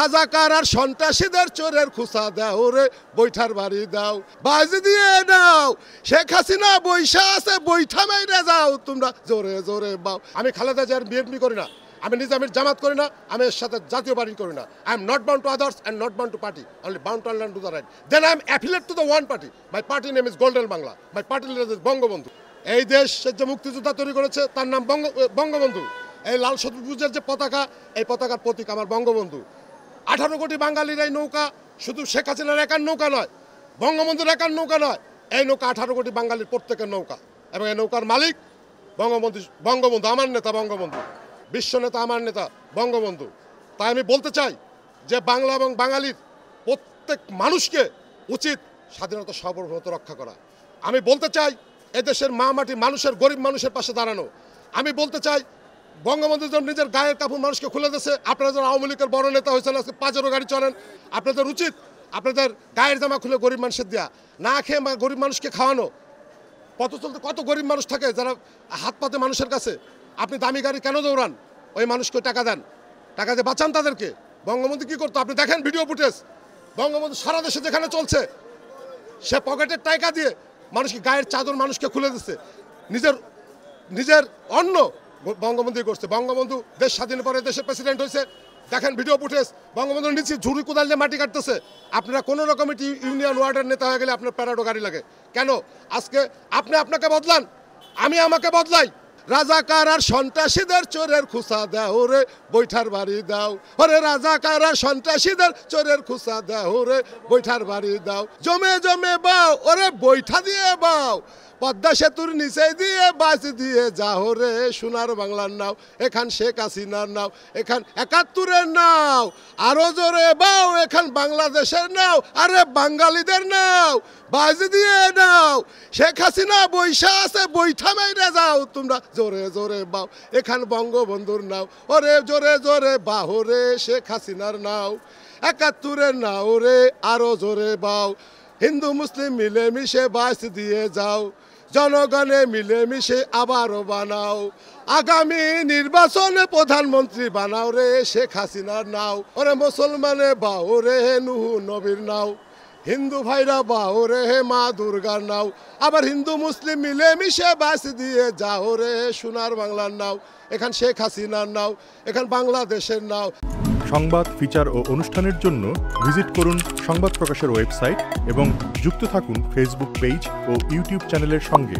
রাজাকার আর সন্ত্রাসীদের চোরের খুসা দাও রে বৈঠার বাড়ি দাও বাজি দিয়ে দাও শেখ হাসিনা বৈশা আছে বৈঠা মাইরে যাও তোমরা জোরে জোরে বাও আমি খালেদা জিয়ার বিএনপি করি না আমি নিজামের জামাত করি না আমি এর সাথে জাতীয় পার্টি করি না I am not bound to others and not bound to party only bound to Allah to the right then I am affiliate to the one party my party name is golden Bangla my party name is Bangabandhu এই দেশের যে মুক্তিযোদ্ধা তৈরি করেছে তার নাম বঙ্গ বঙ্গবন্ধু এই লাল সবুজের যে পতাকা এই পতাকার প্রতীক আমার বঙ্গবন্ধু আঠারো কোটি বাঙালির এই নৌকা শুধু শেখ হাসিনার একার নৌকা নয় বঙ্গবন্ধুর একার নৌকা নয় এই নৌকা আঠারো কোটি বাঙালির প্রত্যেকের নৌকা এবং এই নৌকার মালিক বঙ্গবন্ধু বঙ্গবন্ধু আমার নেতা বঙ্গবন্ধু বিশ্ব নেতা আমার নেতা বঙ্গবন্ধু তাই আমি বলতে চাই যে বাংলা এবং বাঙালির প্রত্যেক মানুষকে উচিত স্বাধীনতা সর্বভৌমত রক্ষা করা আমি বলতে চাই এদেশের মা মাটি মানুষের গরিব মানুষের পাশে দাঁড়ানো আমি বলতে চাই বঙ্গবন্ধু যখন নিজের গায়ের কাপড় মানুষকে খুলে দিয়েছে আপনারা যখন আওয়ামী লীগের বড় নেতা হয়েছেন আজকে পাঁচেরও গাড়ি চলেন আপনাদের উচিত আপনাদের গায়ের জামা খুলে গরিব মানুষের দেওয়া না খেয়ে গরিব মানুষকে খাওয়ানো পথ চলতে কত গরিব মানুষ থাকে যারা হাত পাতে মানুষের কাছে আপনি দামি গাড়ি কেন দৌড়ান ওই মানুষকে টাকা দেন টাকা দিয়ে বাঁচান তাদেরকে বঙ্গবন্ধু কী করতো আপনি দেখেন ভিডিও ফুটেজ বঙ্গবন্ধু সারা দেশে যেখানে চলছে সে পকেটের টাকা দিয়ে মানুষকে গায়ের চাদর মানুষকে খুলে দিচ্ছে নিজের নিজের অন্ন বঙ্গবন্ধু করছে বঙ্গবন্ধু দেশ স্বাধীন পরে দেশের প্রেসিডেন্ট হয়েছে দেখেন ভিডিও ফুটেজ বঙ্গবন্ধুর নিচে ঝুড়ি কোদাল দিয়ে মাটি কাটতেছে আপনারা কোনো রকম ইউনিয়ন ওয়ার্ডের নেতা হয়ে গেলে আপনার প্যারাডো গাড়ি লাগে কেন আজকে আপনি আপনাকে বদলান আমি আমাকে বদলাই রাজাকার আর সন্ত্রাসীদের চোরের খুসা দাও রে বৈঠার বাড়ি দাও ওরে রাজাকার আর সন্ত্রাসীদের চোরের খুসা দাও রে বৈঠার বাড়ি দাও জমে জমে বাও ওরে বৈঠা দিয়ে বাও পদ্মা সেতুর নিচে দিয়ে বাস দিয়ে রে সোনার বাংলার নাও এখান শেখ হাসিনার নাও এখান একাত্তরের নাও আরো জোরে বাও এখান বাংলাদেশের নাও আরে বাঙালিদের নাও বাস দিয়ে নাও শেখ হাসিনা বৈশা আছে বৈঠা যাও তোমরা জোরে জোরে বাও এখান বঙ্গবন্ধুর নাও ওরে জোরে জোরে বাহরে শেখ হাসিনার নাও একাত্তরের নাও রে আরো জোরে বাও হিন্দু মুসলিম মিলেমিশে বাস দিয়ে যাও জনগণে মিলেমিশে আবারও বানাও আগামী নির্বাচনে প্রধানমন্ত্রী বানাও রে শেখ হাসিনার নাও ওরে মুসলমানে বাহু রে নুহু নবীর নাও হিন্দু ভাইরা বাহু রে মা দুর্গার নাও আবার হিন্দু মুসলিম মিলেমিশে বাস দিয়ে যাও রে সোনার বাংলার নাও এখান শেখ হাসিনার নাও এখান বাংলাদেশের নাও সংবাদ ফিচার ও অনুষ্ঠানের জন্য ভিজিট করুন সংবাদ প্রকাশের ওয়েবসাইট এবং যুক্ত থাকুন ফেসবুক পেজ ও ইউটিউব চ্যানেলের সঙ্গে